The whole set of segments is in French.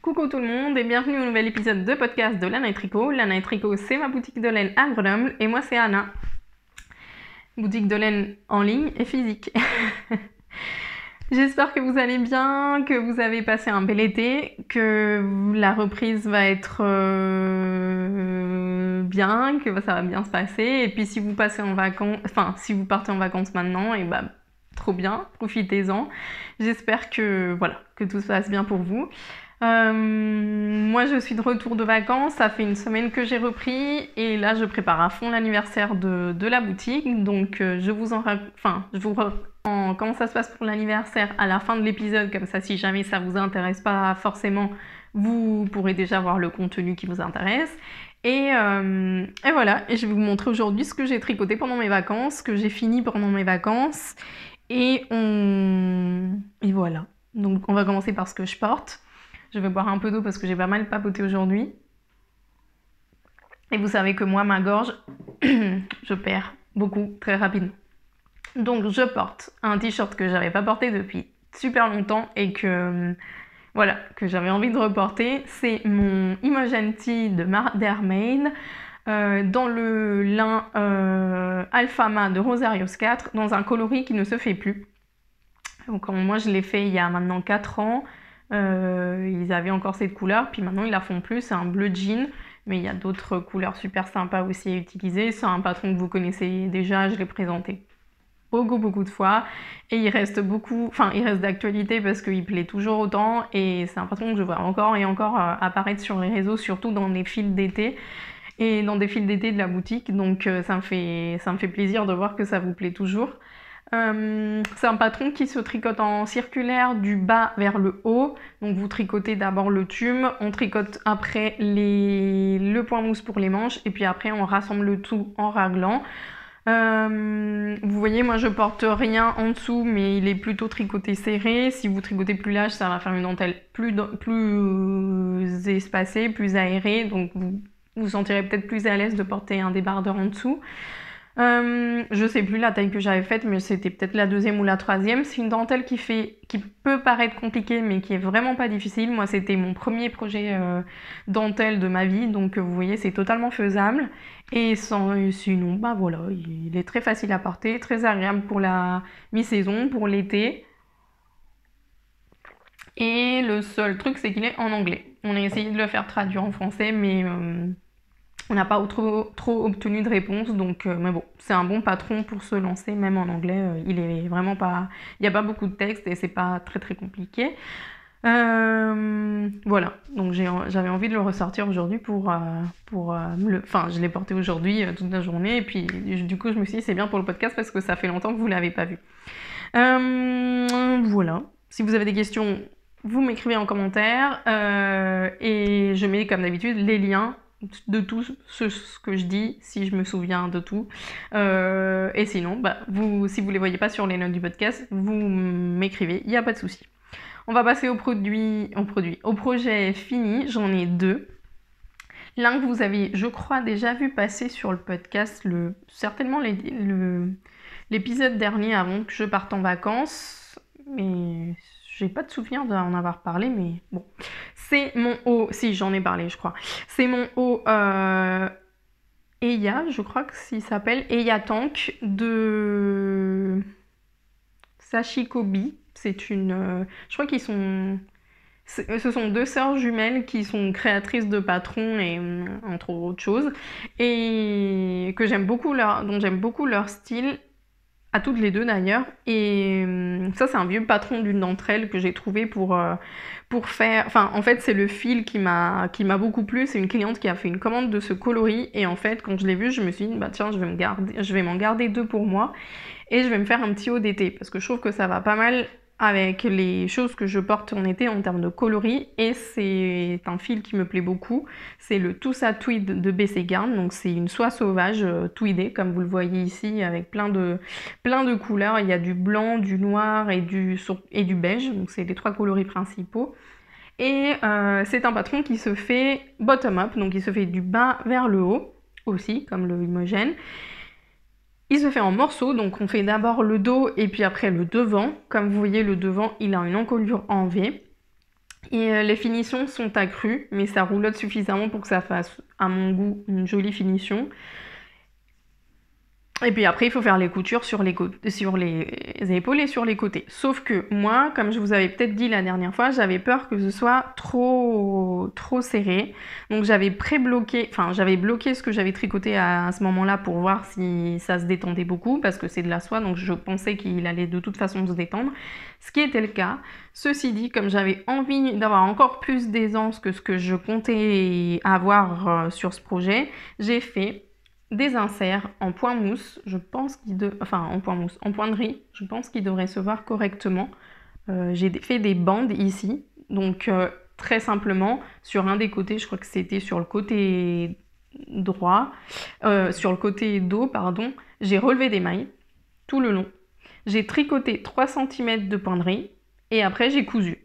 Coucou tout le monde et bienvenue au nouvel épisode de podcast de Lana et Tricot. Lana et Tricot, c'est ma boutique de laine à Grenoble et moi c'est Anna. Boutique de laine en ligne et physique. J'espère que vous allez bien, que vous avez passé un bel été, que la reprise va être euh, bien, que ça va bien se passer. Et puis si vous passez en vacances, enfin si vous partez en vacances maintenant, et eh bah ben, trop bien, profitez-en. J'espère que voilà, que tout se passe bien pour vous. Euh, moi, je suis de retour de vacances. Ça fait une semaine que j'ai repris. Et là, je prépare à fond l'anniversaire de, la boutique. Donc, euh, je vous en Enfin, je vous. comment ça se passe pour l'anniversaire à la fin de l'épisode. Comme ça, si jamais ça vous intéresse pas forcément, vous pourrez déjà voir le contenu qui vous intéresse. Euh, et, voilà. Et je vais vous montrer aujourd'hui ce que j'ai tricoté pendant mes vacances, ce que j'ai fini pendant mes vacances. Et on. Et voilà. Donc, on va commencer par ce que je porte. Je vais boire un peu d'eau parce que j'ai pas mal papoté aujourd'hui. Et vous savez que moi, ma gorge, je perds beaucoup très rapidement. Donc je porte un t-shirt que j'avais pas porté depuis super longtemps et que euh, voilà, que j'avais envie de reporter. C'est mon Imogen Tea de Dermain euh, dans le lin euh, Alphama de Rosarios 4 dans un coloris qui ne se fait plus. Donc moi je l'ai fait il y a maintenant 4 ans. Euh, ils avaient encore cette couleur, puis maintenant ils la font plus, c'est un bleu jean, mais il y a d'autres couleurs super sympas aussi à utiliser. C'est un patron que vous connaissez déjà, je l'ai présenté beaucoup beaucoup de fois et il reste beaucoup, enfin il reste d'actualité parce qu'il plaît toujours autant et c'est un patron que je vois encore et encore euh, apparaître sur les réseaux, surtout dans les fils d'été et dans des fils d'été de la boutique. Donc euh, ça, me fait, ça me fait plaisir de voir que ça vous plaît toujours. Euh, c'est un patron qui se tricote en circulaire du bas vers le haut. Donc vous tricotez d'abord le tume, on tricote après le point mousse pour les manches et puis après on rassemble le tout en raglant. Euh, vous voyez, moi je porte rien en dessous, mais il est plutôt tricoté serré. Si vous tricotez plus large ça va faire une dentelle plus, plus espacée, plus aérée. Donc vous vous sentirez peut-être plus à l'aise de porter un débardeur en dessous. Euh, je sais plus la taille que j'avais faite, mais c'était peut-être la deuxième ou la troisième. C'est une dentelle qui fait, qui peut paraître compliquée, mais qui est vraiment pas difficile. Moi, c'était mon premier projet euh, dentelle de ma vie, donc vous voyez, c'est totalement faisable. Et sans, sinon, bah voilà, il est très facile à porter, très agréable pour la mi-saison, pour l'été. Et le seul truc, c'est qu'il est en anglais. On a essayé de le faire traduire en français, mais euh, on n'a pas trop, obtenu de réponse, donc euh, mais bon, c'est un bon patron pour se lancer, même en anglais. Euh, il est vraiment pas, il n'y a pas beaucoup de textes et c'est pas très très compliqué. Euh, voilà, donc j'avais envie de le ressortir aujourd'hui pour, pour le, enfin je l'ai porté aujourd'hui toute la journée et puis du coup je me suis dit c'est bien pour le podcast parce que ça fait longtemps que vous ne l'avez pas vu. voilà, si vous avez des questions, vous m'écrivez en commentaire et je mets comme d'habitude les liens de tout ce, que je dis, si je me souviens de tout. Euh, et sinon, bah, vous, si vous ne les voyez pas sur les notes du podcast, vous m'écrivez, il n'y a pas de souci. On va passer au produit, au produit, au projet fini, j'en ai deux. L'un que vous avez, je crois, déjà vu passer sur le podcast, le, certainement l'épisode dernier avant que je parte en vacances, mais j'ai pas de souvenir d'en avoir parlé, mais bon. C'est mon haut, si j'en ai parlé je crois, c'est mon O. Euh, Eya, je crois que s'il s'appelle, Eya Tank de Sashikobi. C'est une, euh, je crois qu'ils sont, ce sont deux sœurs jumelles qui sont créatrices de patrons et euh, entre autres choses et que j'aime beaucoup leur dont j'aime beaucoup leur style à toutes les deux d'ailleurs. Et hum, ça, c'est un vieux patron d'une d'entre elles que j'ai trouvé pour, euh, pour faire. Enfin, en fait, c'est le fil qui m'a beaucoup plu. C'est une cliente qui a fait une commande de ce coloris. Et en fait, quand je l'ai vu, je me suis dit, bah tiens, je vais m'en me garder, je vais garder deux pour moi. Et je vais me faire un petit haut d'été. Parce que je trouve que ça va pas mal avec les choses que je porte en été en termes de coloris et c'est un fil qui me plaît beaucoup. C'est le Toussa Tweed de BC Garn, donc c'est une soie sauvage euh, tweedée comme vous le voyez ici avec plein de, plein de couleurs. Il y a du blanc, du noir et du, et du beige, donc c'est les trois coloris principaux. Et euh, c'est un patron qui se fait bottom-up, donc il se fait du bas vers le haut aussi comme le limogène il se fait en morceaux, donc on fait d'abord le dos et puis après le devant. Comme vous voyez, le devant, il a une encolure en V. Et euh, les finitions sont accrues, mais ça roulotte suffisamment pour que ça fasse, à mon goût, une jolie finition. Et puis après, il faut faire les coutures sur les, épaules et sur les côtés. Sauf que moi, comme je vous avais peut-être dit la dernière fois, j'avais peur que ce soit trop, trop serré. Donc j'avais pré-bloqué, enfin j'avais bloqué ce que j'avais tricoté à, à ce moment-là pour voir si ça se détendait beaucoup, parce que c'est de la soie, donc je pensais qu'il allait de toute façon se détendre. Ce qui était le cas. Ceci dit, comme j'avais envie d'avoir encore plus d'aisance que ce que je comptais avoir euh, sur ce projet, j'ai fait des inserts en point mousse, je pense qu'il de... enfin en point mousse, en point de riz, je pense qu'il devrait se voir correctement. Euh, j'ai fait des bandes ici, donc euh, très simplement sur un des côtés, je crois que c'était sur le côté droit, euh, sur le côté dos, pardon, j'ai relevé des mailles tout le long. J'ai tricoté 3 cm de point de riz et après j'ai cousu.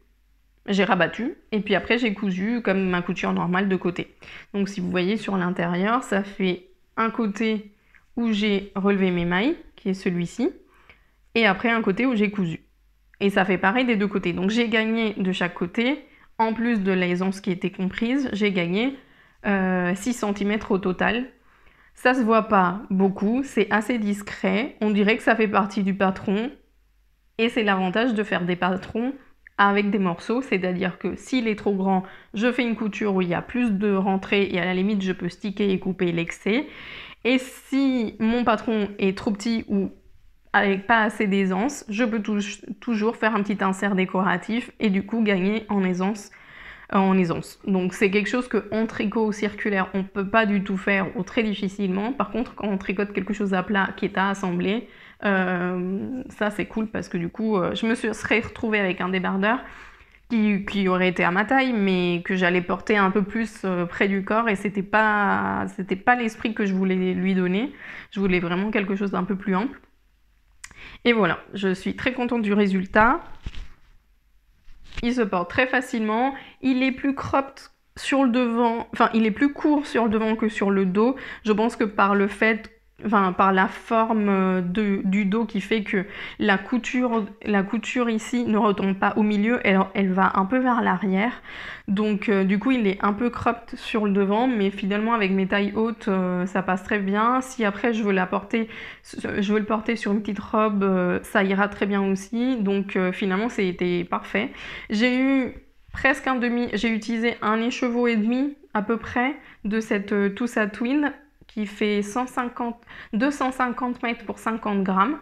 J'ai rabattu et puis après j'ai cousu comme ma couture normale de côté. Donc si vous voyez sur l'intérieur, ça fait un côté où j'ai relevé mes mailles, qui est celui-ci, et après un côté où j'ai cousu. Et ça fait pareil des deux côtés. Donc j'ai gagné de chaque côté, en plus de l'aisance qui était comprise, j'ai gagné 6 euh, cm au total. Ça se voit pas beaucoup, c'est assez discret, on dirait que ça fait partie du patron, et c'est l'avantage de faire des patrons avec des morceaux, c'est-à-dire que s'il est trop grand, je fais une couture où il y a plus de rentrées et à la limite je peux sticker et couper l'excès. Et si mon patron est trop petit ou avec pas assez d'aisance, je peux toujours faire un petit insert décoratif et du coup gagner en aisance. Euh, en aisance. Donc c'est quelque chose que en tricot circulaire on peut pas du tout faire ou très difficilement. Par contre quand on tricote quelque chose à plat qui est à assembler, euh, ça, c'est cool parce que du coup, euh, je me serais retrouvée avec un débardeur qui, aurait été à ma taille, mais que j'allais porter un peu plus euh, près du corps et c'était pas, c'était pas l'esprit que je voulais lui donner. Je voulais vraiment quelque chose d'un peu plus ample. Et voilà, je suis très contente du résultat. Il se porte très facilement. Il est plus cropped sur le devant, enfin il est plus court sur le devant que sur le dos. Je pense que par le fait enfin, par la forme euh, du dos qui fait que la couture, ici ne retombe pas au milieu, elle, elle va un peu vers l'arrière. Donc euh, du coup il est un peu cropped sur le devant, mais finalement avec mes tailles hautes euh, ça passe très bien. Si après je veux la porter, je le porter sur une petite robe, ça ira très bien aussi. Donc finalement c'était parfait. J'ai eu presque un demi, j'ai utilisé un écheveau et demi à peu près de cette Toussa Twin qui fait 150, 250 mètres pour 50 grammes.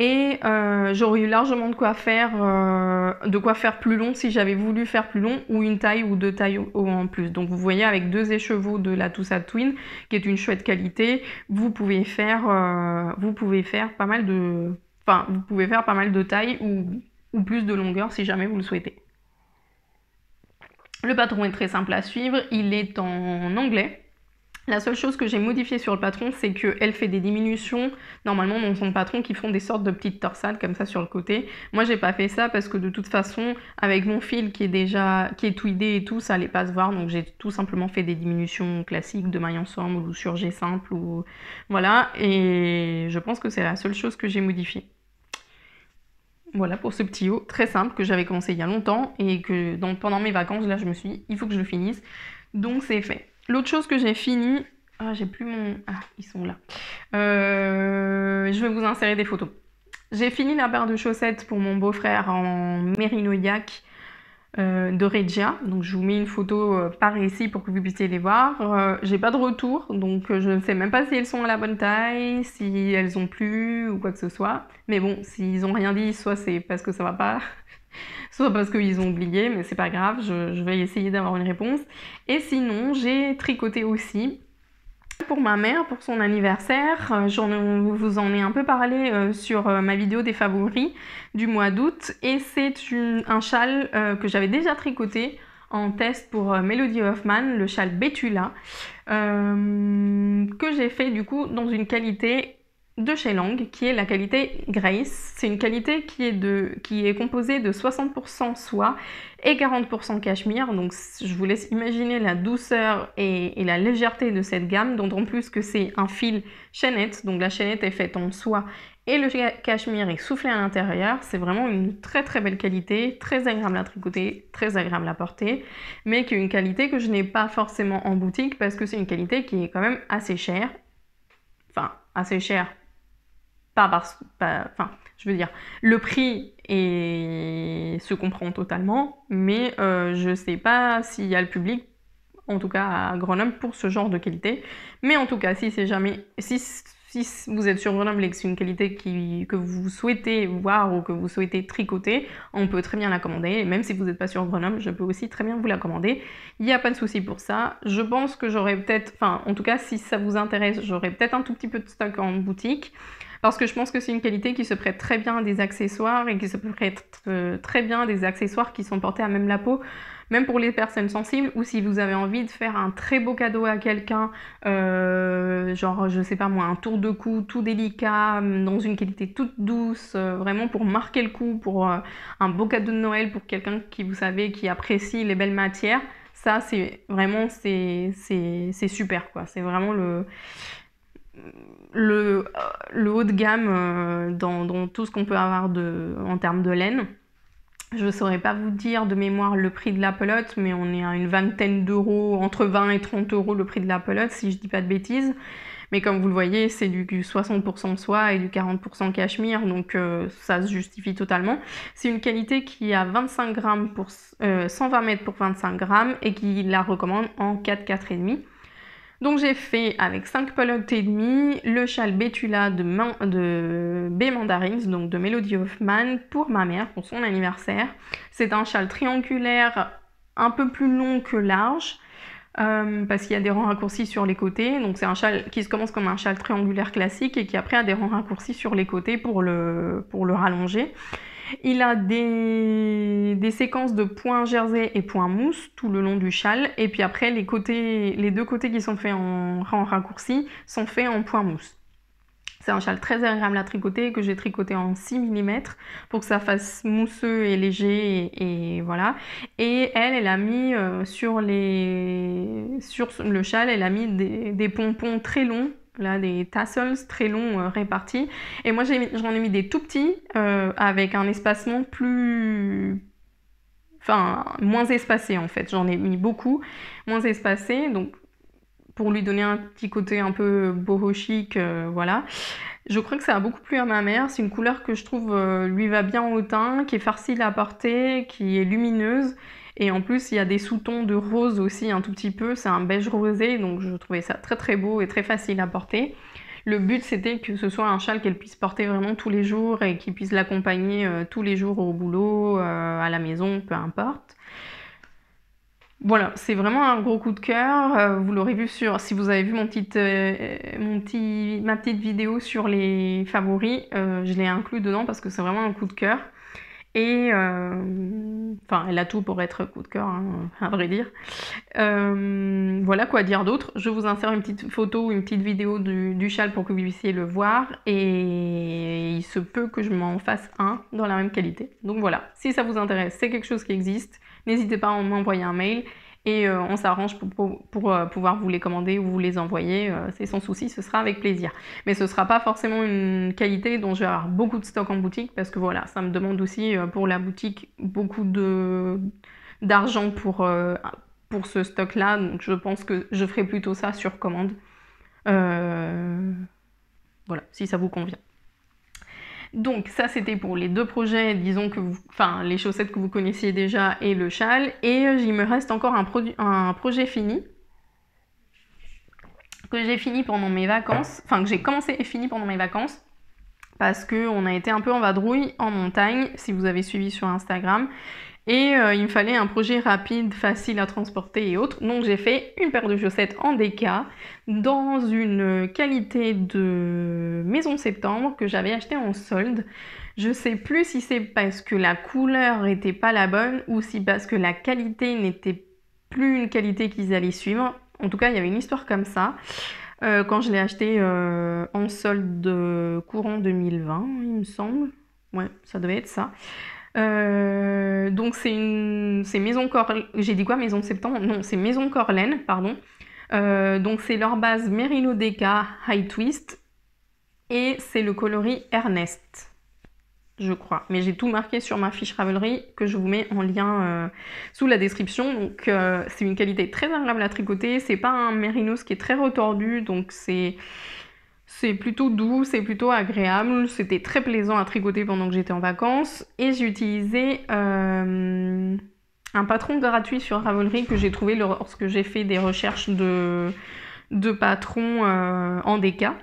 Et euh, j'aurais eu largement de quoi faire, euh, de quoi faire plus long si j'avais voulu faire plus long ou une taille ou deux tailles en plus. Donc vous voyez avec deux écheveaux de la Toussaint Twin, qui est une chouette qualité, vous pouvez faire, euh, vous pouvez faire pas mal de, enfin vous pouvez faire pas mal de tailles ou, ou plus de longueur si jamais vous le souhaitez. Le patron est très simple à suivre, il est en anglais. La seule chose que j'ai modifiée sur le patron, c'est qu'elle fait des diminutions normalement dans son patron qui font des sortes de petites torsades comme ça sur le côté. Moi, j'ai pas fait ça parce que de toute façon, avec mon fil qui est déjà qui est tweedé et tout, ça allait pas se voir. Donc j'ai tout simplement fait des diminutions classiques de maille ensemble ou sur G simple ou voilà. Et je pense que c'est la seule chose que j'ai modifiée. Voilà pour ce petit haut très simple que j'avais commencé il y a longtemps et que pendant mes vacances là, je me suis dit, il faut que je le finisse. Donc c'est fait. L'autre chose que j'ai fini. Ah, j'ai plus mon. Ah, ils sont là. Euh, je vais vous insérer des photos. J'ai fini la paire de chaussettes pour mon beau-frère en mérinoïaque euh, de Regia. Donc je vous mets une photo euh, par ici pour que vous puissiez les voir. J'ai pas de retour, donc je ne sais même pas si elles sont à la bonne taille, si elles ont plu ou quoi que ce soit. Mais bon, s'ils ont rien dit, soit c'est parce que ça va pas, soit parce qu'ils ont oublié, mais c'est pas grave, je, vais essayer d'avoir une réponse. Et sinon, j'ai tricoté aussi. Pour ma mère, pour son anniversaire, euh, je vous en ai un peu parlé euh, sur euh, ma vidéo des favoris du mois d'août. Et c'est un châle que j'avais déjà tricoté en test pour Melody Hoffman, le châle Betula, que j'ai fait du coup dans une qualité de chez Lang, qui est la qualité Grace. C'est une qualité qui est, de, qui est composée de 60% soie et 40% cachemire. Donc je vous laisse imaginer la douceur et, la légèreté de cette gamme, dont en plus que c'est un fil chaînette. Donc la chaînette est faite en soie et le cachemire est soufflé à l'intérieur. C'est vraiment une très très belle qualité, très agréable à tricoter, très agréable à porter, mais qui est une qualité que je n'ai pas forcément en boutique parce que c'est une qualité qui est quand même assez chère. Enfin, assez chère enfin, je veux dire, le prix est, se comprend totalement, mais euh, je ne sais pas s'il y a le public, en tout cas à Grenoble, pour ce genre de qualité. Mais en tout cas, si c'est jamais, si, si vous êtes sur Grenoble et que c'est une qualité que vous souhaitez voir ou que vous souhaitez tricoter, on peut très bien la commander. Et même si vous n'êtes pas sur Grenoble, je peux aussi très bien vous la commander. Il n'y a pas de souci pour ça. Je pense que j'aurais peut-être, enfin, en tout cas, si ça vous intéresse, j'aurais peut-être un tout petit peu de stock en boutique. Parce que je pense que c'est une qualité qui se prête très bien à des accessoires et qui se prête euh, très bien à des accessoires qui sont portés à même la peau, même pour les personnes sensibles, ou si vous avez envie de faire un très beau cadeau à quelqu'un, euh, genre, je sais pas moi, un tour de cou tout délicat, hum, dans une qualité toute douce, euh, vraiment pour marquer le coup, pour un beau cadeau de Noël pour quelqu'un qui, vous savez, qui apprécie les belles matières, ça, c'est vraiment, c'est super, quoi. C'est vraiment le le, euh, le, haut de gamme euh, dans, tout ce qu'on peut avoir en termes de laine. Je ne saurais pas vous dire de mémoire le prix de la pelote, mais on est à une vingtaine d'euros, entre 20 et 30 euros le prix de la pelote, si je ne dis pas de bêtises. Mais comme vous le voyez, c'est du, 60% soie et du 40% cachemire, donc euh, ça se justifie totalement. C'est une qualité qui a 25 grammes pour 120 mètres pour 25 grammes et qui la recommande en 4, 4,5. Donc j'ai fait avec 5 pelotes et demi le châle Bétula de, Bé de B Mandarins, donc de Melody Hoffman, pour ma mère, pour son anniversaire. C'est un châle triangulaire un peu plus long que large. Euh, parce qu'il y a des rangs raccourcis sur les côtés. Donc c'est un châle qui se commence comme un châle triangulaire classique et qui après a des rangs raccourcis sur les côtés pour le rallonger. Il a des, séquences de points jersey et points mousse tout le long du châle. Et puis après, les, deux côtés qui sont faits en, raccourci sont faits en points mousse. C'est un châle très agréable à tricoter que j'ai tricoté en 6 mm pour que ça fasse mousseux et léger et, voilà. Et elle, elle a mis euh, sur, sur le châle, elle a mis des pompons très longs là, des tassels très longs euh, répartis. Et moi, j'en ai, mis des tout petits euh, avec un espacement plus. Enfin, moins espacé en fait. J'en ai mis beaucoup, moins espacé. Donc, pour lui donner un petit côté un peu boho chic, euh, voilà. Je crois que ça a beaucoup plu à ma mère. C'est une couleur que je trouve lui va bien au teint, qui est facile à porter, qui est lumineuse et en plus, il y a des sous-tons de rose aussi un tout petit peu. C'est un beige rosé, donc je trouvais ça très très beau et très facile à porter. Le but, c'était que ce soit un châle qu'elle puisse porter vraiment tous les jours et qu'il puisse l'accompagner euh, tous les jours au boulot, euh, à la maison, peu importe. Voilà, c'est vraiment un gros coup de cœur. Euh, vous l'aurez vu sur, si vous avez vu mon petite, mon petit, ma petite vidéo sur les favoris, je l'ai inclus dedans parce que c'est vraiment un coup de cœur. Et euh, enfin, elle a tout pour être coup de cœur, un hein, à vrai dire. Euh, voilà quoi dire d'autre. Je vous insère une petite photo ou une petite vidéo du, du, châle pour que vous puissiez le voir. Et il se peut que je m'en fasse un dans la même qualité. Donc voilà, si ça vous intéresse, c'est quelque chose qui existe. N'hésitez pas à m'envoyer un mail et euh, on s'arrange pour, euh, pouvoir vous les commander ou vous les envoyer. Euh, c'est sans souci, ce sera avec plaisir. Mais ce ne sera pas forcément une qualité dont je vais avoir beaucoup de stock en boutique parce que voilà, ça me demande aussi pour la boutique beaucoup d'argent pour, pour ce stock-là. Donc je pense que je ferai plutôt ça sur commande. voilà, si ça vous convient. Donc ça c'était pour les deux projets, disons que vous, enfin les chaussettes que vous connaissiez déjà et le châle. Et euh, il me reste encore un, projet fini que j'ai fini pendant mes vacances, ah. enfin que j'ai commencé et fini pendant mes vacances parce qu'on a été un peu en vadrouille en montagne, si vous avez suivi sur Instagram. Et euh, il me fallait un projet rapide, facile à transporter et autres. Donc j'ai fait une paire de chaussettes en déca dans une qualité de maison septembre que j'avais acheté en solde. Je sais plus si c'est parce que la couleur n'était pas la bonne ou si parce que la qualité n'était plus une qualité qu'ils allaient suivre. En tout cas, il y avait une histoire comme ça. Euh, quand je l'ai acheté euh, en solde courant 2020, il me semble. Ouais, ça devait être ça. Euh, donc c'est une, c'est Maison Corlaine, j'ai dit quoi Maison Septembre Non, c'est Maison Corlaine, pardon. Euh, donc c'est leur base Merino Deca High Twist et c'est le coloris Ernest, je crois. Mais j'ai tout marqué sur ma fiche Ravelry que je vous mets en lien euh, sous la description. Donc c'est une qualité très agréable à tricoter, c'est pas un Merino qui est très retordu, donc c'est c'est plutôt doux, c'est plutôt agréable, c'était très plaisant à tricoter pendant que j'étais en vacances et j'ai utilisé euh, un patron gratuit sur Ravelry que j'ai trouvé lorsque j'ai fait des recherches de, patrons euh, en déca.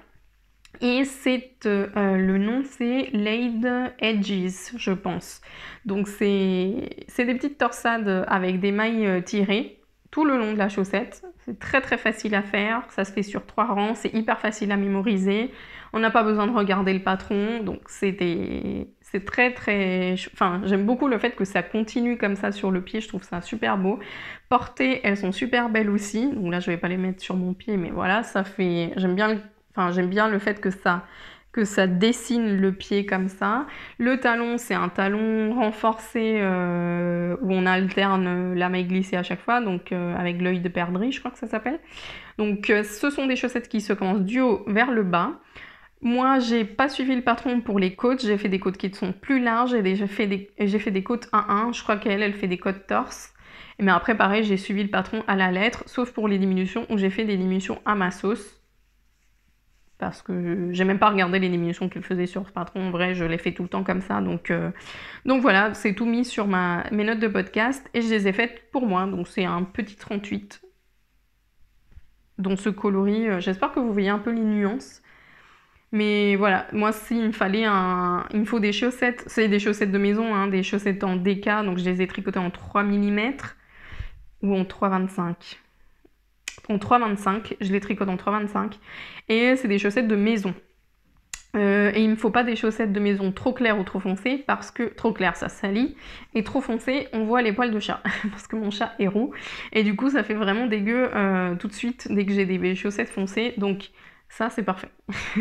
Et c'est euh, le nom c'est Laid Edges, je pense. Donc c'est des petites torsades avec des mailles tirées tout le long de la chaussette. C'est très très facile à faire, ça se fait sur trois rangs, c'est hyper facile à mémoriser. On n'a pas besoin de regarder le patron, donc c'était c'est très très enfin j'aime beaucoup le fait que ça continue comme ça sur le pied, je trouve ça super beau. Portées, elles sont super belles aussi. Donc là, je vais pas les mettre sur mon pied mais voilà, ça fait j'aime bien enfin j'aime bien le fait que ça que ça dessine le pied comme ça. Le talon, c'est un talon renforcé euh, où on alterne euh, la maille glissée à chaque fois, donc euh, avec l'œil de perdrix, je crois que ça s'appelle. Donc ce sont des chaussettes qui se commencent du haut vers le bas. Moi, j'ai pas suivi le patron pour les côtes. J'ai fait des côtes qui sont plus larges et j'ai fait des, fait des côtes 1-1. Je crois qu'elle, elle fait des côtes torse. Mais après, pareil, j'ai suivi le patron à la lettre, sauf pour les diminutions où j'ai fait des diminutions à ma sauce parce que j'ai même pas regardé les diminutions qu'il faisait sur ce Patron. En vrai, je les fais tout le temps comme ça. Donc, euh, voilà, c'est tout mis sur mes notes de podcast et je les ai faites pour moi. Donc c'est un petit 38 dont ce coloris. Euh, j'espère que vous voyez un peu les nuances. Mais voilà, moi s'il me fallait un... Il me faut des chaussettes. C'est des chaussettes de maison, hein, des chaussettes en DK. Donc je les ai tricotées en 3 mm ou en 3,25 en 3,25. Je les tricote en 3,25. Et c'est des chaussettes de maison. Euh, et il ne faut pas des chaussettes de maison trop claires ou trop foncées parce que trop claires ça salit et trop foncées on voit les poils de chat parce que mon chat est roux et du coup ça fait vraiment dégueu euh, tout de suite dès que j'ai des chaussettes foncées donc ça c'est parfait.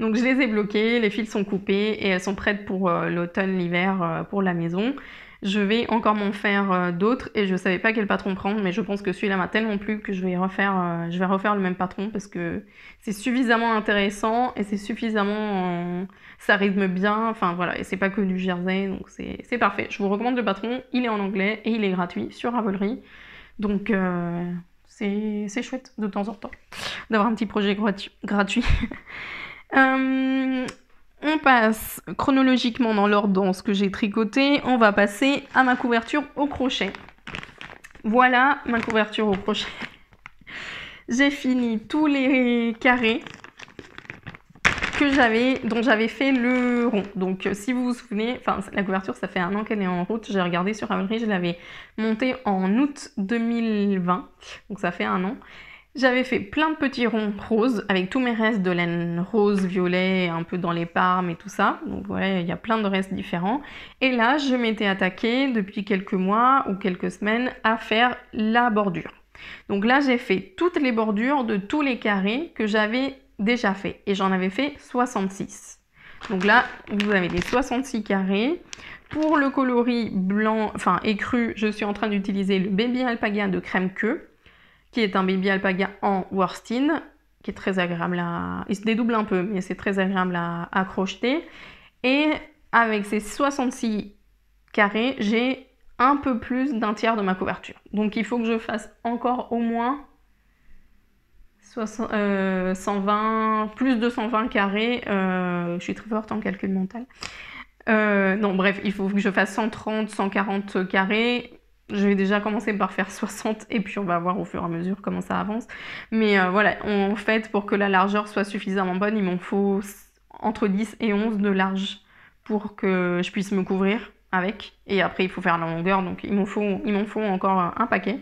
donc je les ai bloquées, les fils sont coupés et elles sont prêtes pour euh, l'automne, l'hiver, pour la maison. Je vais encore m'en faire euh, d'autres et je savais pas quel patron prendre, mais je pense que celui-là m'a tellement plu que je vais refaire, euh, je vais refaire le même patron parce que c'est suffisamment intéressant et c'est suffisamment, ça rythme bien. Enfin voilà, et c'est pas que du jersey, donc c'est parfait. Je vous recommande le patron. Il est en anglais et il est gratuit sur Ravelry, donc. Euh, c'est chouette de temps en temps d'avoir un petit projet gratuit. On passe chronologiquement dans l'ordre dans ce que j'ai tricoté. On va passer à ma couverture au crochet. Voilà ma couverture au crochet. j'ai fini tous les carrés que j'avais, dont j'avais fait le rond. Donc euh, si vous vous souvenez, enfin la couverture ça fait un an qu'elle est en route. J'ai regardé sur Ravelry, je l'avais montée en août 2020, donc ça fait un an. J'avais fait plein de petits ronds roses avec tous mes restes de laine rose, violet, un peu dans les parmes et tout ça. Donc ouais, il y a plein de restes différents. Et là, je m'étais attaquée depuis quelques mois ou quelques semaines à faire la bordure. Donc là, j'ai fait toutes les bordures de tous les carrés que j'avais déjà fait. Et j'en avais fait 66. Donc là, vous avez les 66 carrés. Pour le coloris blanc, enfin écru, je suis en train d'utiliser le Baby Alpaga de crème queue qui est un baby alpaga en worstin, qui est très agréable à... Il se dédouble un peu, mais c'est très agréable à, à crocheter. Et avec ces 66 carrés, j'ai un peu plus d'un tiers de ma couverture. Donc il faut que je fasse encore au moins 120, euh, plus de 120 carrés. Euh, je suis très forte en calcul mental. Euh, non, bref, il faut que je fasse 130, 140 carrés je vais déjà commencer par faire 60 et puis on va voir au fur et à mesure comment ça avance. Mais euh, voilà, en fait, pour que la largeur soit suffisamment bonne, il m'en faut entre 10 et 11 de large pour que je puisse me couvrir avec. Et après, il faut faire la longueur, donc il m'en faut, m'en encore un paquet.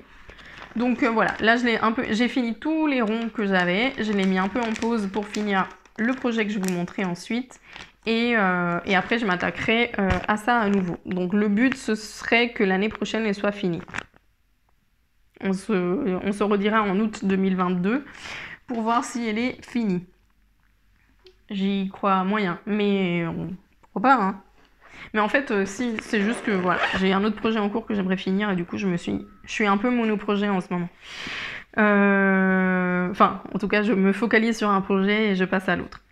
Donc euh, voilà, là j'ai un peu, j'ai fini tous les ronds que j'avais, je l'ai mis un peu en pause pour finir le projet que je vous montrer ensuite. Euh, et, après je m'attaquerai euh, à ça à nouveau. Donc le but ce serait que l'année prochaine elle soit finie. On se, euh, redira en août 2022 pour voir si elle est finie. J'y crois moyen, mais on, pourquoi pas hein. Mais en fait si c'est juste que voilà, j'ai un autre projet en cours que j'aimerais finir et du coup je me suis je suis un peu monoprojet en ce moment. Enfin, en tout cas, je me focalise sur un projet et je passe à l'autre.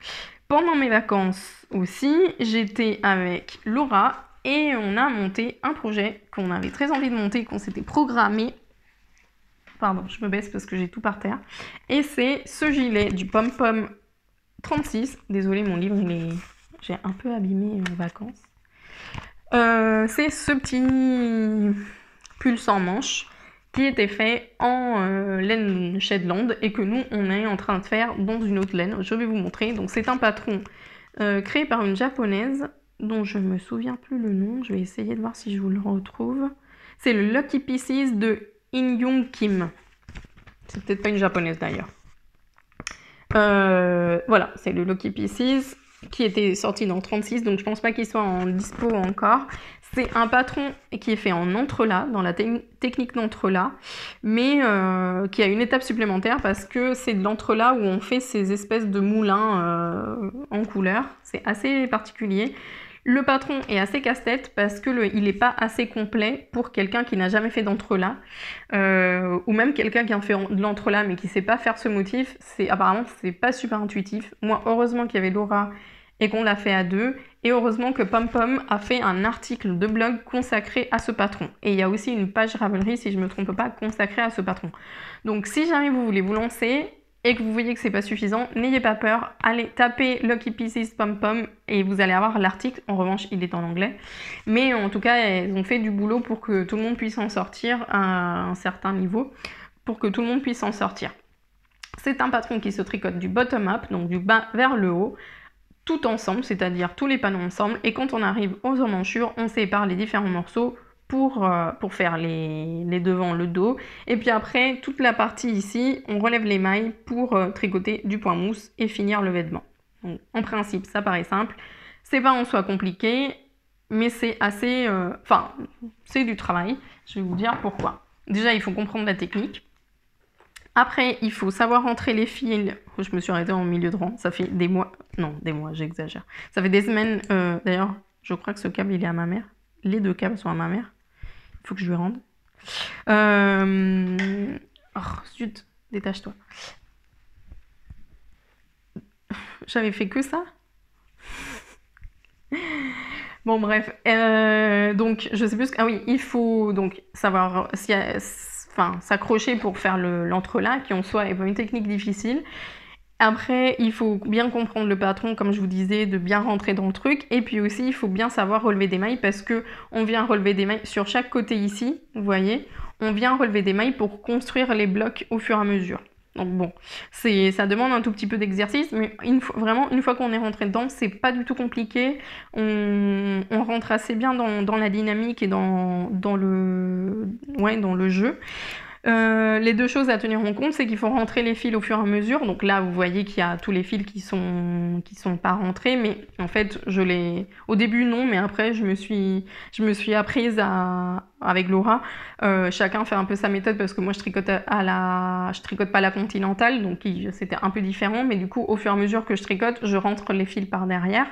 Pendant mes vacances aussi, j'étais avec Laura et on a monté un projet qu'on avait très envie de monter, qu'on s'était programmé. Pardon, je me baisse parce que j'ai tout par terre. Et c'est ce gilet du Pom Pom 36. Désolée, mon livre, il j'ai un peu abîmé mes vacances. Euh, c'est ce petit pull sans manches qui était fait en euh, laine Shedland et que nous on est en train de faire dans une autre laine. Je vais vous montrer. Donc c'est un patron euh, créé par une japonaise dont je me souviens plus le nom. Je vais essayer de voir si je vous le retrouve. C'est le Lucky Pieces de In-Young Kim. C'est peut-être pas une japonaise d'ailleurs. Euh, voilà, c'est le Lucky Pieces qui était sorti dans 36, donc je pense pas qu'il soit en dispo encore. C'est un patron qui est fait en entrelac, dans la technique d'entrelac, mais euh, qui a une étape supplémentaire parce que c'est de l'entrelac où on fait ces espèces de moulins euh, en couleur. C'est assez particulier. Le patron est assez casse-tête parce que il n'est pas assez complet pour quelqu'un qui n'a jamais fait d'entrelac. Euh, ou même quelqu'un qui a fait de l'entrelac mais qui ne sait pas faire ce motif. C'est ce c'est pas super intuitif. Moi, heureusement qu'il y avait Laura et qu'on l'a fait à deux. Et heureusement que Pom Pom a fait un article de blog consacré à ce patron. Et il y a aussi une page Ravelry, si je ne me trompe pas, consacrée à ce patron. Donc si jamais vous voulez vous lancer et que vous voyez que c'est pas suffisant, n'ayez pas peur, allez taper Lucky Pieces Pom Pom et vous allez avoir l'article. En revanche, il est en anglais. Mais en tout cas, elles ont fait du boulot pour que tout le monde puisse en sortir à un certain niveau, pour que tout le monde puisse en sortir. C'est un patron qui se tricote du bottom-up, donc du bas vers le haut, tout ensemble, c'est-à-dire tous les panneaux ensemble, et quand on arrive aux emmanchures, on sépare les différents morceaux pour, euh, pour faire les, devants, le dos. Et puis après, toute la partie ici, on relève les mailles pour euh, tricoter du point mousse et finir le vêtement. Donc, en principe, ça paraît simple. C'est pas en soi compliqué, mais c'est assez... Euh, enfin, c'est du travail. Je vais vous dire pourquoi. Déjà, il faut comprendre la technique. Après, il faut savoir entrer les fils. Oh, je me suis arrêtée en milieu de rang. Ça fait des mois non, des mois, j'exagère. Ça fait des semaines, euh, d'ailleurs, je crois que ce câble, il est à ma mère. Les deux câbles sont à ma mère. Il faut que je lui rende. Euh, oh, zut, détache-toi. J'avais fait que ça Bon, bref. Euh, donc, je sais plus. Ce... Ah oui, il faut donc savoir enfin, s'accrocher pour faire l'entrelac, qui en soi est une technique difficile. Après, il faut bien comprendre le patron, comme je vous disais, de bien rentrer dans le truc. Et puis aussi, il faut bien savoir relever des mailles parce que on vient relever des mailles sur chaque côté ici, vous voyez. On vient relever des mailles pour construire les blocs au fur et à mesure. Donc bon, ça demande un tout petit peu d'exercice, mais vraiment, une fois qu'on est rentré dedans, c'est pas du tout compliqué. On, rentre assez bien dans, la dynamique et dans, dans, le, dans le jeu. Euh, les deux choses à tenir en compte, c'est qu'il faut rentrer les fils au fur et à mesure. Donc là, vous voyez qu'il y a tous les fils qui sont qui sont pas rentrés, mais en fait, je les au début non, mais après je me suis je me suis apprise à avec Laura, euh, chacun fait un peu sa méthode parce que moi je tricote à la je tricote pas la continentale, donc c'était un peu différent, mais du coup au fur et à mesure que je tricote, je rentre les fils par derrière.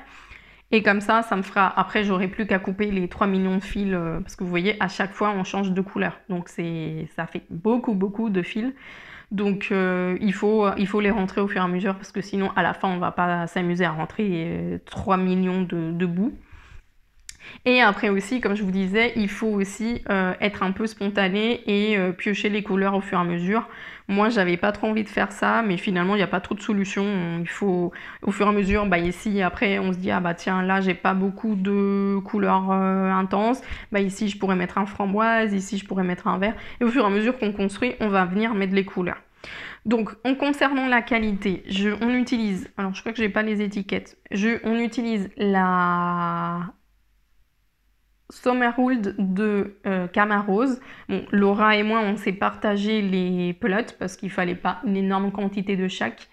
Et comme ça, ça me fera. Après, j'aurai plus qu'à couper les 3 millions de fils euh, parce que vous voyez, à chaque fois, on change de couleur. Donc, c'est ça fait beaucoup, beaucoup de fils. Donc, euh, il, faut, il faut les rentrer au fur et à mesure parce que sinon, à la fin, on va pas s'amuser à rentrer 3 euh, millions de, de bouts. Et après aussi, comme je vous disais, il faut aussi euh, être un peu spontané et euh, piocher les couleurs au fur et à mesure. Moi, j'avais pas trop envie de faire ça, mais finalement, il n'y a pas trop de solution. Il faut, au fur et à mesure, bah, ici, après, on se dit, ah bah tiens, là, j'ai pas beaucoup de couleurs euh, intenses. Bah, ici, je pourrais mettre un framboise, ici, je pourrais mettre un vert. Et au fur et à mesure qu'on construit, on va venir mettre les couleurs. Donc, en concernant la qualité, je, on utilise, alors je crois que j'ai pas les étiquettes, je, on utilise la Sommerhold de euh, Camarose. Laura et moi, on s'est partagé les pelotes parce qu'il fallait pas une énorme quantité de chaque.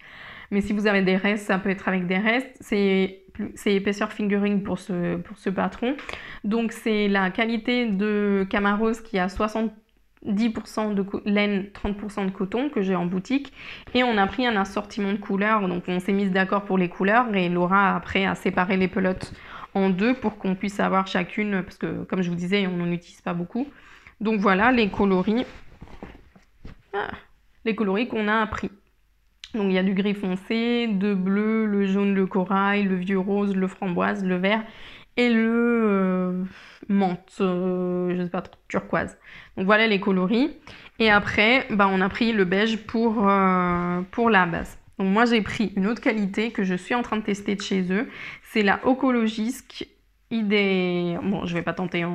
Mais si vous avez des restes, ça peut être avec des restes. C'est épaisseur fingering pour ce, pour ce patron. Donc c'est la qualité de Camarose qui a 70% de laine, 30% de coton que j'ai en boutique. Et on a pris un assortiment de couleurs. Donc on s'est mis d'accord pour les couleurs et Laura après a séparé les pelotes en deux pour qu'on puisse avoir chacune, parce que comme je vous disais, on n'en utilise pas beaucoup. Donc voilà les coloris, ah, les coloris qu'on a appris. Donc il y a du gris foncé, de bleu, le jaune, le corail, le vieux rose, le framboise, le vert et le euh, menthe, euh, je sais pas turquoise. Donc voilà les coloris. Et après, bah, on a pris le beige pour, euh, pour la base. Donc moi j'ai pris une autre qualité que je suis en train de tester de chez eux. C'est la Ocologisque, idée. Bon, je vais pas tenter.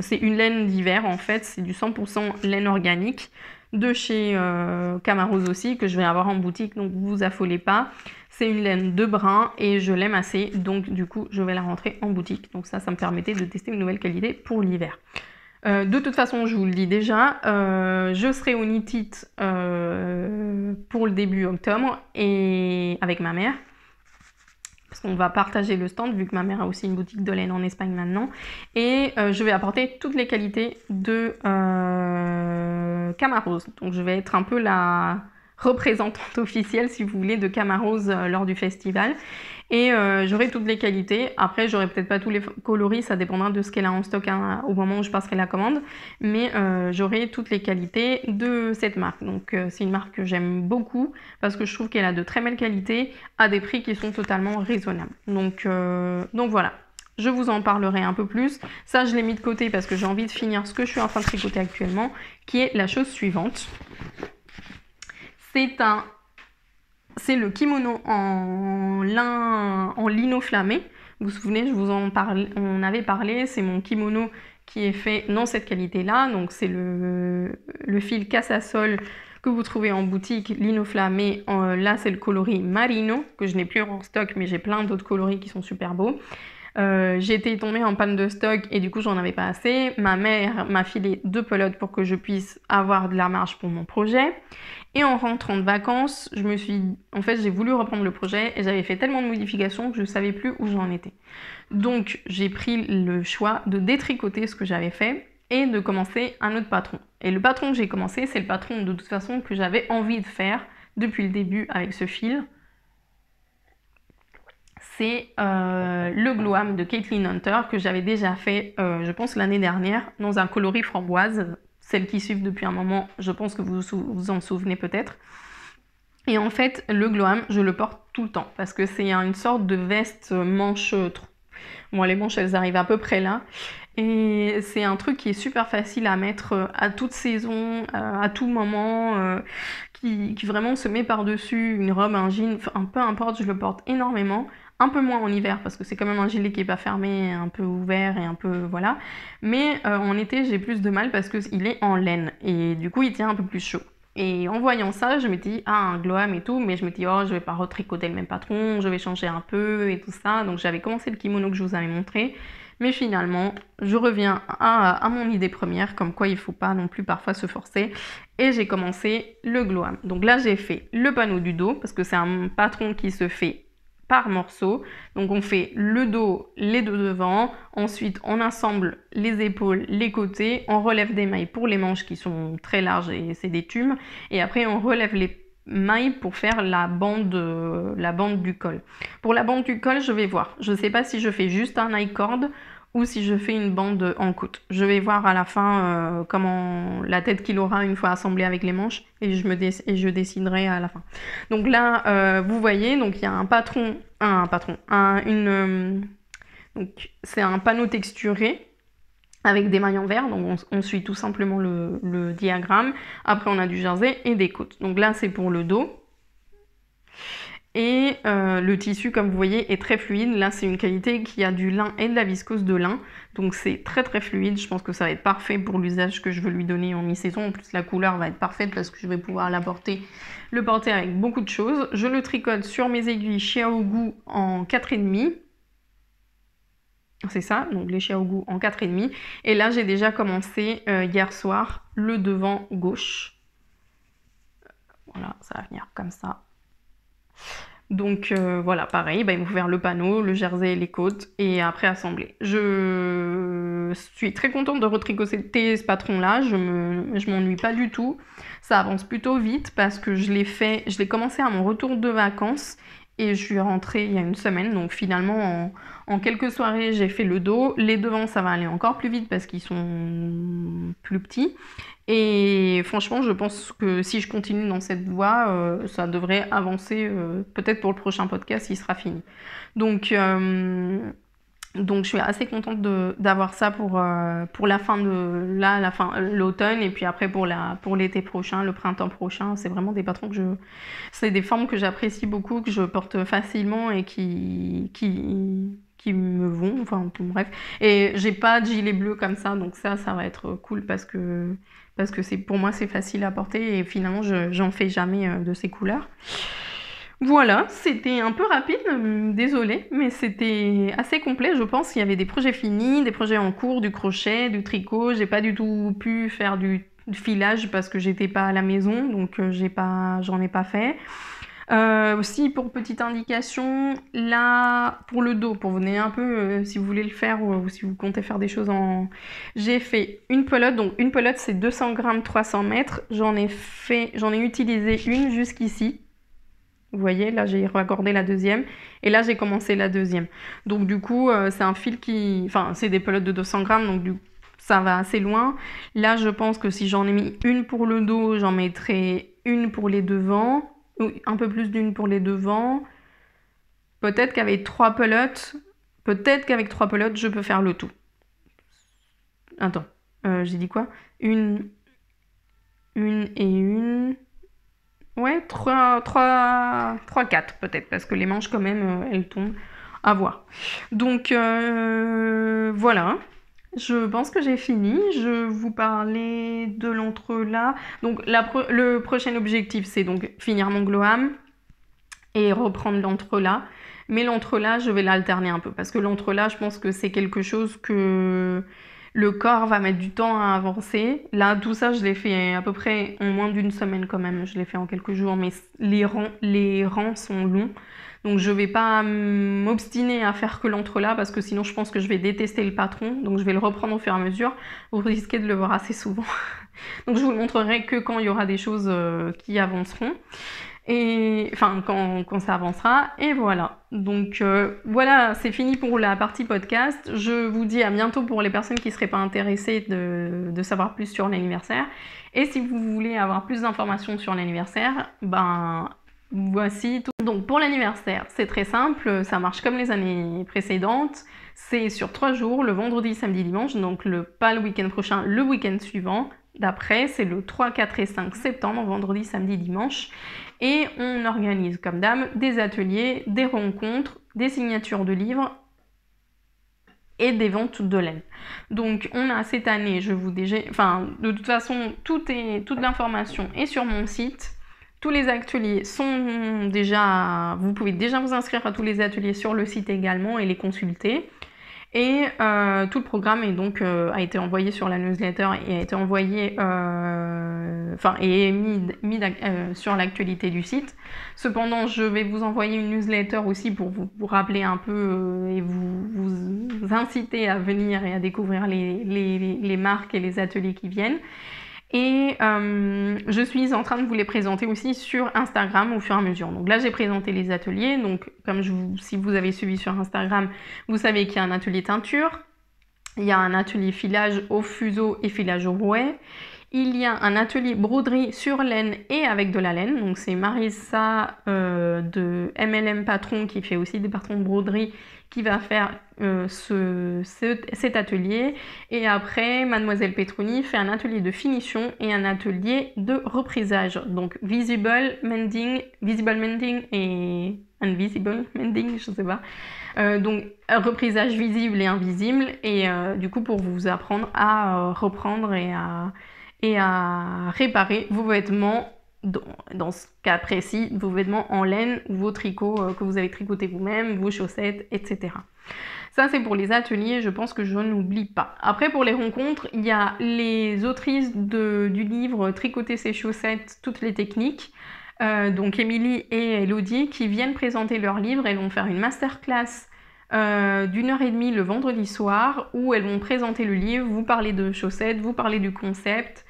C'est une laine d'hiver en fait, c'est du 100% laine organique de chez euh, Camarose aussi que je vais avoir en boutique, donc vous affolez pas. C'est une laine de brun et je l'aime assez, donc du coup je vais la rentrer en boutique. Donc ça, ça me permettait de tester une nouvelle qualité pour l'hiver. Euh, de toute façon, je vous le dis déjà, euh, je serai au Nitit pour le début octobre et avec ma mère parce qu'on va partager le stand, vu que ma mère a aussi une boutique de laine en Espagne maintenant. Et euh, je vais apporter toutes les qualités de euh, Camarose. Donc je vais être un peu la représentante officielle, si vous voulez, de Camarose euh, lors du festival. Et euh, j'aurai toutes les qualités. Après, j'aurai peut-être pas tous les coloris, ça dépendra de ce qu'elle a en stock hein, au moment où je passerai la commande. Mais euh, j'aurai toutes les qualités de cette marque. Donc, euh, c'est une marque que j'aime beaucoup parce que je trouve qu'elle a de très belles qualités à des prix qui sont totalement raisonnables. donc voilà. Je vous en parlerai un peu plus. Ça, je l'ai mis de côté parce que j'ai envie de finir ce que je suis en train de tricoter actuellement, qui est la chose suivante. C'est un c'est le kimono en lin, en lino flammé. Vous vous souvenez, je vous en avais on avait parlé, c'est mon kimono qui est fait dans cette qualité-là. Donc c'est le, fil cassasol que vous trouvez en boutique, lino flammé. Euh, là, c'est le coloris marino, que je n'ai plus en stock, mais j'ai plein d'autres coloris qui sont super beaux. Euh, J'étais tombée en panne de stock et du coup, j'en avais pas assez. Ma mère m'a filé deux pelotes pour que je puisse avoir de la marge pour mon projet. Et en rentrant de vacances, je me suis, en fait, j'ai voulu reprendre le projet et j'avais fait tellement de modifications que je savais plus où j'en étais. Donc, j'ai pris le choix de détricoter ce que j'avais fait et de commencer un autre patron. Et le patron que j'ai commencé, c'est le patron de toute façon que j'avais envie de faire depuis le début avec ce fil c'est euh, le Gloam de Caitlin Hunter que j'avais déjà fait, euh, je pense, l'année dernière dans un coloris framboise. Celles qui suivent depuis un moment, je pense que vous vous en souvenez peut-être. Et en fait, le Gloam, je le porte tout le temps parce que c'est une sorte de veste euh, manche. Moi, bon, les manches, elles arrivent à peu près là. Et c'est un truc qui est super facile à mettre à toute saison, à tout moment, qui, qui vraiment se met par-dessus une robe, un jean, enfin peu importe, je le porte énormément un peu moins en hiver parce que c'est quand même un gilet qui est pas fermé, un peu ouvert et un peu voilà. Mais euh, en été, j'ai plus de mal parce qu'il est en laine et du coup, il tient un peu plus chaud. Et en voyant ça, je me dis ah un gloam et tout, mais je me dis oh je vais pas retricoter le même patron, je vais changer un peu et tout ça. Donc j'avais commencé le kimono que je vous avais montré, mais finalement je reviens à, à mon idée première, comme quoi il faut pas non plus parfois se forcer. Et j'ai commencé le gloam. Donc là j'ai fait le panneau du dos parce que c'est un patron qui se fait par Donc on fait le dos, les deux devant, ensuite on assemble les épaules, les côtés, on relève des mailles pour les manches qui sont très larges et c'est des tumes, et après on relève les mailles pour faire la bande, euh, la bande du col. Pour la bande du col, je vais voir. Je sais pas si je fais juste un eye cord ou si je fais une bande en côte. Je vais voir à la fin euh, comment la tête qu'il aura une fois assemblée avec les manches et je, me et déciderai à la fin. Donc là, euh, vous voyez, donc il y a un patron, un, patron, une, euh, c'est un panneau texturé avec des mailles en verre, donc on, suit tout simplement le, le diagramme. Après, on a du jersey et des côtes. Donc là, c'est pour le dos. Et euh, le tissu, comme vous voyez, est très fluide. Là, c'est une qualité qui a du lin et de la viscose de lin. Donc c'est très très fluide. Je pense que ça va être parfait pour l'usage que je veux lui donner en mi-saison. En plus, la couleur va être parfaite parce que je vais pouvoir la le porter avec beaucoup de choses. Je le tricote sur mes aiguilles Xiaogu en 4,5. C'est ça, donc les goût en 4,5. Et là, j'ai déjà commencé euh, hier soir le devant gauche. Voilà, ça va venir comme ça. Donc euh, voilà, pareil, ben, il faut ouvert le panneau, le jersey, les côtes et après assembler. Je suis très contente de retricoter ce patron-là, je je m'ennuie pas du tout. Ça avance plutôt vite parce que je l'ai fait, je l'ai commencé à mon retour de vacances et je suis rentrée il y a une semaine, donc finalement en, quelques soirées j'ai fait le dos. Les devants ça va aller encore plus vite parce qu'ils sont plus petits. Et franchement je pense que si je continue dans cette voie, euh, ça devrait avancer. Euh, peut-être pour le prochain podcast il sera fini. Donc euh, donc je suis assez contente d'avoir ça pour, euh, pour la fin de la fin l'automne et puis après pour la pour l'été prochain, le printemps prochain. C'est vraiment des patrons que je, c'est des formes que j'apprécie beaucoup, que je porte facilement et qui qui me vont. Enfin bref. Et j'ai pas de gilet bleu comme ça, donc ça ça va être cool parce que parce que c'est pour moi c'est facile à porter et finalement j'en fais jamais euh, de ces couleurs. Voilà, c'était un peu rapide, euh, désolé, mais c'était assez complet, je pense. Il y avait des projets finis, des projets en cours, du crochet, du tricot. J'ai pas du tout pu faire du filage parce que j'étais pas à la maison, donc euh, j'ai pas, j'en ai pas fait. Euh, aussi pour petite indication, là pour le dos, pour vous donner un peu si vous voulez le faire ou, si vous comptez faire des choses en, j'ai fait une pelote. Donc une pelote c'est 200 grammes 300 mètres. J'en ai fait, j'en ai utilisé une jusqu'ici vous voyez, là j'ai raccordé la deuxième et là j'ai commencé la deuxième. Donc du coup, euh, c'est un fil qui... Enfin, c'est des pelotes de 200 grammes, donc du ça va assez loin. Là, je pense que si j'en ai mis une pour le dos, j'en mettrai une pour les devants, ou un peu plus d'une pour les devants. Peut-être qu'avec trois pelotes, peut-être qu'avec trois pelotes, je peux faire le tout. Attends, euh, j'ai dit quoi Une, une et une. Ouais, 3, 3, 3 4 peut-être, parce que les manches quand même, euh, elles tombent. À voir. Donc euh, voilà. Je pense que j'ai fini. Je vous parlais de l'entrelac. Donc la, le prochain objectif, c'est donc finir mon gloham et reprendre l'entrelac. Mais l'entrelac, je vais l'alterner un peu parce que l'entrelac, je pense que c'est quelque chose que le corps va mettre du temps à avancer. Là, tout ça, je l'ai fait à peu près en moins d'une semaine quand même. Je l'ai fait en quelques jours, mais les rangs, les rangs sont longs. Donc je ne vais pas m'obstiner à faire que l'entre-là parce que sinon je pense que je vais détester le patron. Donc je vais le reprendre au fur et à mesure. Vous risquez de le voir assez souvent. donc je vous le montrerai que quand il y aura des choses euh, qui avanceront. Et enfin, quand, ça avancera. Et voilà. Donc euh, voilà, c'est fini pour la partie podcast. Je vous dis à bientôt pour les personnes qui ne seraient pas intéressées de, savoir plus sur l'anniversaire. Et si vous voulez avoir plus d'informations sur l'anniversaire, ben voici tout. Donc pour l'anniversaire, c'est très simple, ça marche comme les années précédentes. C'est sur trois jours, le vendredi, samedi, dimanche, donc pas le week-end prochain, le week-end suivant. D'après, c'est le 3, 4 et 5 septembre, vendredi, samedi, dimanche. Et on organise, comme dame, des ateliers, des rencontres, des signatures de livres et des ventes de laine. Donc on a cette année, je vous déjà, enfin de toute façon, tout est, toute l'information est sur mon site. Tous les ateliers sont déjà, vous pouvez déjà vous inscrire à tous les ateliers sur le site également et les consulter. Et euh, tout le programme donc, euh, a été envoyé sur la newsletter et a été envoyé, euh, enfin, et mis, sur l'actualité du site. Cependant, je vais vous envoyer une newsletter aussi pour vous, rappeler un peu et vous, inciter à venir et à découvrir les marques et les ateliers qui viennent. Et euh, je suis en train de vous les présenter aussi sur Instagram au fur et à mesure. Donc là, j'ai présenté les ateliers. Donc, comme je vous, si vous avez suivi sur Instagram, vous savez qu'il y a un atelier teinture, il y a un atelier filage au fuseau et filage au rouet. Il y a un atelier broderie sur laine et avec de la laine. Donc c'est Marissa euh, de MLM Patron qui fait aussi des patrons de broderie qui va faire euh, cet atelier. Et après, mademoiselle Petroni fait un atelier de finition et un atelier de reprisage. Donc visible, mending, visible mending et invisible mending, je sais pas. Euh, donc reprisage visible et invisible. Et euh, du coup, pour vous apprendre à reprendre et à, et à réparer vos vêtements dans, ce cas précis, vos vêtements en laine ou vos tricots que vous avez tricotés vous-même, vos chaussettes, etc. Ça, c'est pour les ateliers, je pense que je n'oublie pas. Après, pour les rencontres, il y a les autrices du livre Tricoter ses chaussettes, toutes les techniques. Euh, donc Émilie et Elodie qui viennent présenter leur livre Elles vont faire une masterclass euh, d'une heure et demie le vendredi soir où elles vont présenter le livre, vous parler de chaussettes, vous parler du concept,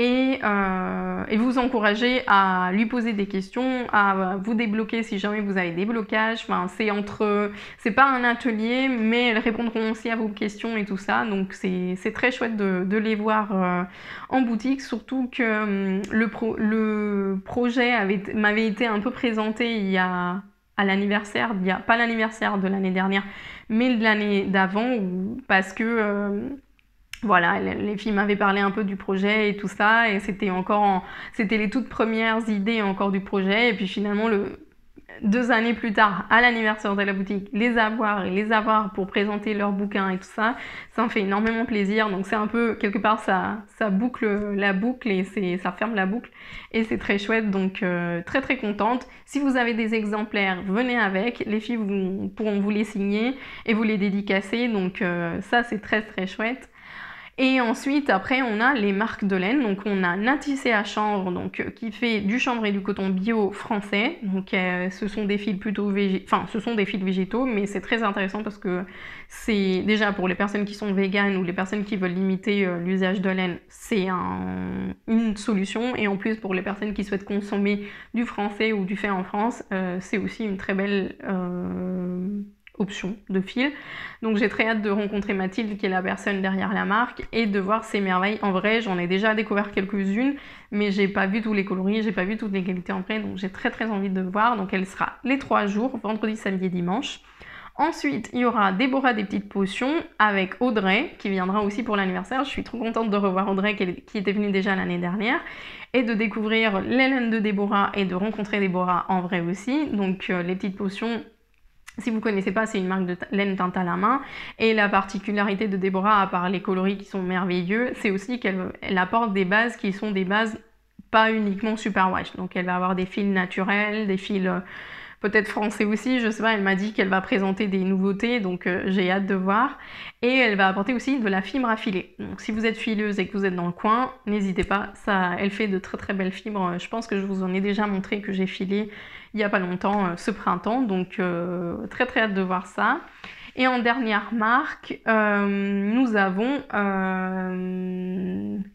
euh, et, vous encourager à lui poser des questions, à vous débloquer si jamais vous avez des blocages. Enfin, c'est entre, c'est pas un atelier, mais elles répondront aussi à vos questions et tout ça. Donc c'est très chouette de, les voir euh, en boutique, surtout que hum, le, le projet m'avait été un peu présenté il y a à l'anniversaire, il a pas l'anniversaire de l'année dernière, mais de l'année d'avant, parce que euh, voilà, les filles m'avaient parlé un peu du projet et tout ça, et c'était encore, c'était les toutes premières idées encore du projet, et puis finalement le, deux années plus tard, à l'anniversaire de la boutique, les avoir et les avoir pour présenter leurs bouquins et tout ça, ça me fait énormément plaisir. Donc c'est un peu, quelque part, ça, boucle la boucle et ça ferme la boucle. Et c'est très chouette, donc euh, très très contente. Si vous avez des exemplaires, venez avec. Les filles pourront vous les signer et vous les dédicacer. Donc euh, ça, c'est très très chouette. Et ensuite, après, on a les marques de laine. Donc, on a Natissé à chanvre, donc, euh, qui fait du chanvre et du coton bio français. Donc, euh, ce sont des fils plutôt végétaux, enfin, ce sont des fils végétaux, mais c'est très intéressant parce que c'est déjà pour les personnes qui sont véganes ou les personnes qui veulent limiter euh, l'usage de laine, c'est une solution. Et en plus, pour les personnes qui souhaitent consommer du français ou du fait en France, c'est aussi une très belle option de fil. Donc j'ai très hâte de rencontrer Mathilde qui est la personne derrière la marque et de voir ces merveilles en vrai. J'en ai déjà découvert quelques-unes, mais j'ai pas vu tous les coloris, j'ai pas vu toutes les qualités en vrai, donc j'ai très très envie de voir. Donc elle sera les trois jours, vendredi, samedi et dimanche. Ensuite, il y aura Déborah des petites potions avec Audrey qui viendra aussi pour l'anniversaire. Je suis trop contente de revoir Audrey qui était venue déjà l'année dernière et de découvrir l'Hélène de Déborah et de rencontrer Déborah en vrai aussi. Donc euh, les petites potions, si vous ne connaissez pas, c'est une marque de laine teinte à la main. Et la particularité de Deborah, à part les coloris qui sont merveilleux, c'est aussi qu'elle apporte des bases qui sont des bases pas uniquement super superwash. Donc elle va avoir des fils naturels, des fils euh, peut-être français aussi, je sais pas, elle m'a dit qu'elle va présenter des nouveautés, donc euh, j'ai hâte de voir. Et elle va apporter aussi de la fibre à filer. Donc si vous êtes fileuse et que vous êtes dans le coin, n'hésitez pas, ça, elle fait de très très belles fibres. Je pense que je vous en ai déjà montré que j'ai filé il n'y a pas longtemps, euh, ce printemps, donc euh, très très hâte de voir ça. Et en dernière marque, nous avons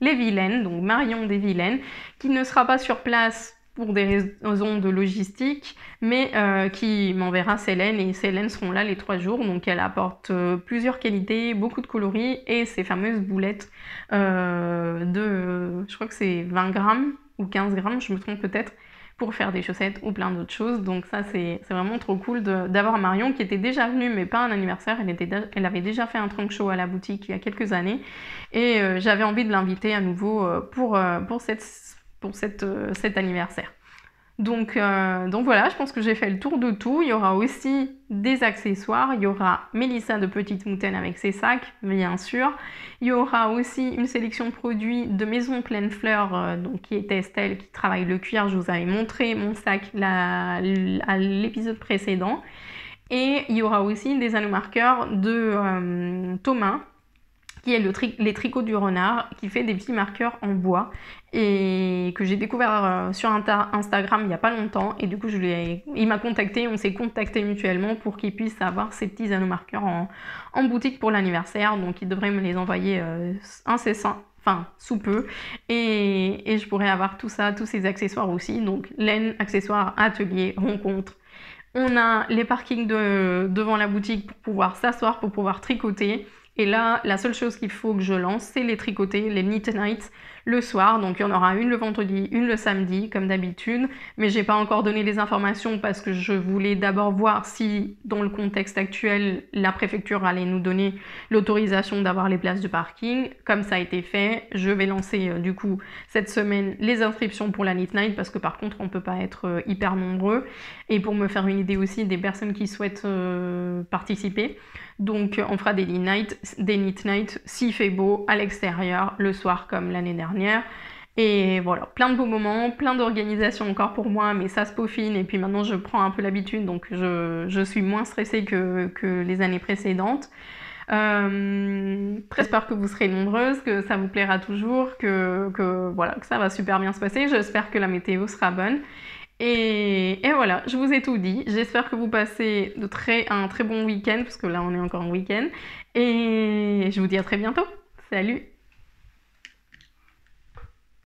les Vilaines, donc Marion des Vilaines, qui ne sera pas sur place pour des raisons de logistique, mais euh, qui m'enverra Célène et Célène seront là les trois jours. Donc elle apporte euh, plusieurs qualités, beaucoup de coloris et ces fameuses boulettes euh, de, je crois que c'est 20 grammes ou 15 grammes, je me trompe peut-être, pour faire des chaussettes ou plein d'autres choses. Donc ça c'est vraiment trop cool d'avoir Marion qui était déjà venue, mais pas un anniversaire. Elle, était, elle avait déjà fait un trunk show à la boutique il y a quelques années et j'avais envie de l'inviter à nouveau pour, pour cette pour euh, cet anniversaire. Euh, donc, voilà, je pense que j'ai fait le tour de tout. Il y aura aussi des accessoires. Il y aura Mélissa de Petite Moutaine avec ses sacs, bien sûr. Il y aura aussi une sélection de produits de Maison Pleine Fleur, euh, donc qui est Estelle qui travaille le cuir. Je vous avais montré mon sac à l'épisode précédent. Et il y aura aussi des anneaux-marqueurs de Thomas qui est le les tricots du renard, qui fait des petits marqueurs en bois et que j'ai découvert euh, sur Instagram il n'y a pas longtemps. Et du coup, je il m'a contacté, on s'est contacté mutuellement pour qu'il puisse avoir ses petits anneaux-marqueurs en... en, boutique pour l'anniversaire. Donc, il devrait me les envoyer euh, enfin, sous peu. Et... et, je pourrais avoir tout ça, tous ces accessoires aussi. Donc, laine, accessoires, atelier, rencontre. On a les parkings de... devant la boutique pour pouvoir s'asseoir, pour pouvoir tricoter. Et là, la seule chose qu'il faut que je lance, c'est les tricoter, les knit nights le soir. Donc il y en aura une le vendredi, une le samedi, comme d'habitude. Mais j'ai pas encore donné les informations parce que je voulais d'abord voir si, dans le contexte actuel, la préfecture allait nous donner l'autorisation d'avoir les places de parking. Comme ça a été fait, je vais lancer euh, du coup cette semaine les inscriptions pour la knit night parce que par contre, on peut pas être euh, hyper nombreux. Et pour me faire une idée aussi des personnes qui souhaitent euh, participer. Donc on fera des night, nights, des knit nights s'il fait beau à l'extérieur le soir comme l'année dernière. Et voilà, plein de beaux moments, plein d'organisations encore pour moi, mais ça se peaufine. Et puis maintenant, je prends un peu l'habitude, donc je, suis moins stressée que, les années précédentes. Euh, j'espère que vous serez nombreuses, que ça vous plaira toujours, que, voilà, que ça va super bien se passer. J'espère que la météo sera bonne. Et, voilà, je vous ai tout dit. J'espère que vous passez un très bon week-end, parce que là on est encore en week-end. Et je vous dis à très bientôt. Salut